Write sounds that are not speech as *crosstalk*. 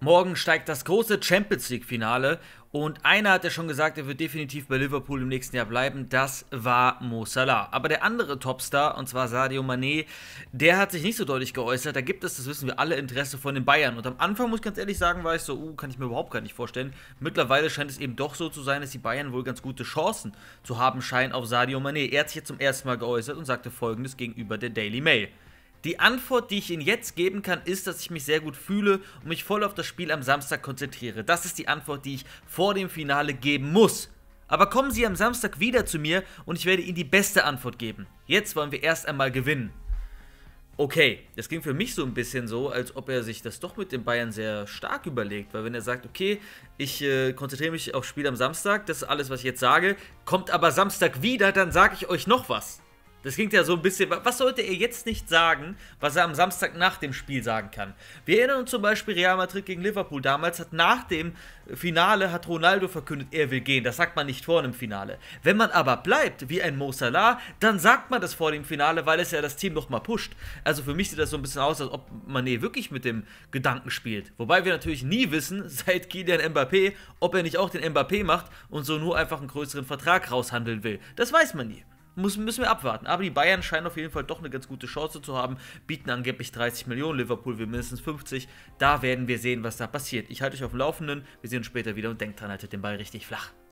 Morgen steigt das große Champions League-Finale und einer hat ja schon gesagt, er wird definitiv bei Liverpool im nächsten Jahr bleiben. Das war Mo Salah. Aber der andere Topstar, und zwar Sadio Mané, der hat sich nicht so deutlich geäußert. Da gibt es, das wissen wir alle, Interesse von den Bayern. Und am Anfang, muss ich ganz ehrlich sagen, war ich so, uh, kann ich mir überhaupt gar nicht vorstellen. Mittlerweile scheint es eben doch so zu sein, dass die Bayern wohl ganz gute Chancen zu haben scheinen auf Sadio Mané. Er hat sich jetzt zum ersten Mal geäußert und sagte folgendes gegenüber der Daily Mail. Die Antwort, die ich Ihnen jetzt geben kann, ist, dass ich mich sehr gut fühle und mich voll auf das Spiel am Samstag konzentriere. Das ist die Antwort, die ich vor dem Finale geben muss. Aber kommen Sie am Samstag wieder zu mir und ich werde Ihnen die beste Antwort geben. Jetzt wollen wir erst einmal gewinnen. Okay, das ging für mich so ein bisschen so, als ob er sich das doch mit den Bayern sehr stark überlegt. Weil wenn er sagt, okay, ich äh, konzentriere mich aufs Spiel am Samstag, das ist alles, was ich jetzt sage, kommt aber Samstag wieder, dann sage ich euch noch was. Das klingt ja so ein bisschen. Was sollte er jetzt nicht sagen, was er am Samstag nach dem Spiel sagen kann? Wir erinnern uns zum Beispiel Real Madrid gegen Liverpool. Damals hat nach dem Finale hat Ronaldo verkündet, er will gehen. Das sagt man nicht vor einem Finale. Wenn man aber bleibt, wie ein Mo Salah, dann sagt man das vor dem Finale, weil es ja das Team nochmal pusht. Also für mich sieht das so ein bisschen aus, als ob Mané wirklich mit dem Gedanken spielt. Wobei wir natürlich nie wissen, *laughs* seit Kylian Mbappé, ob er nicht auch den Mbappé macht und so nur einfach einen größeren Vertrag raushandeln will. Das weiß man nie muss, müssen wir abwarten. Aber die Bayern scheinen auf jeden Fall doch eine ganz gute Chance zu haben, bieten angeblich 30 Millionen, Liverpool will mindestens 50. Da werden wir sehen, was da passiert. Ich halte euch auf dem Laufenden, wir sehen uns später wieder und denkt dran, haltet den Ball richtig flach.